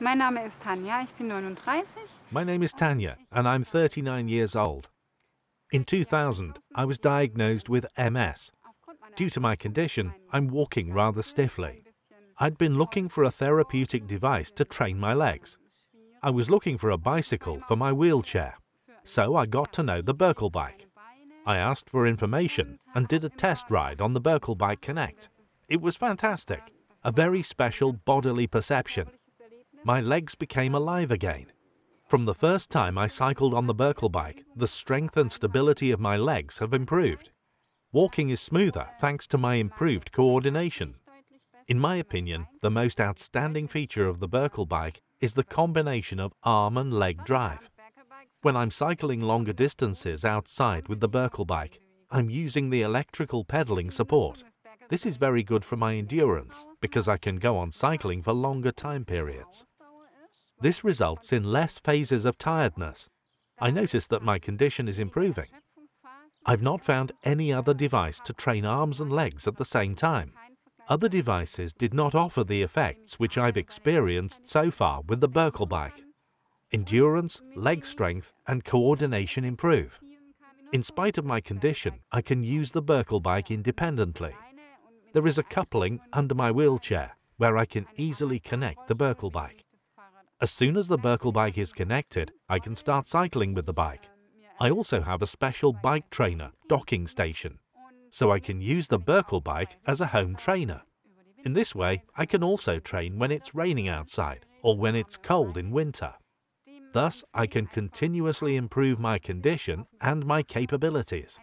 My name is Tanya. I'm 39. My name is Tanya, and I'm 39 years old. In 2000, I was diagnosed with MS. Due to my condition, I'm walking rather stiffly. I'd been looking for a therapeutic device to train my legs. I was looking for a bicycle for my wheelchair, so I got to know the Berkel bike. I asked for information and did a test ride on the Berkel Bike Connect. It was fantastic, a very special bodily perception my legs became alive again. From the first time I cycled on the Berkel bike, the strength and stability of my legs have improved. Walking is smoother thanks to my improved coordination. In my opinion, the most outstanding feature of the Berkel bike is the combination of arm and leg drive. When I'm cycling longer distances outside with the Berkel bike, I'm using the electrical pedaling support. This is very good for my endurance because I can go on cycling for longer time periods. This results in less phases of tiredness. I notice that my condition is improving. I've not found any other device to train arms and legs at the same time. Other devices did not offer the effects which I've experienced so far with the Burkle bike. Endurance, leg strength and coordination improve. In spite of my condition, I can use the Burkle bike independently. There is a coupling under my wheelchair where I can easily connect the Burkle bike. As soon as the Berkel bike is connected, I can start cycling with the bike. I also have a special bike trainer, docking station, so I can use the Berkel bike as a home trainer. In this way, I can also train when it's raining outside or when it's cold in winter. Thus, I can continuously improve my condition and my capabilities.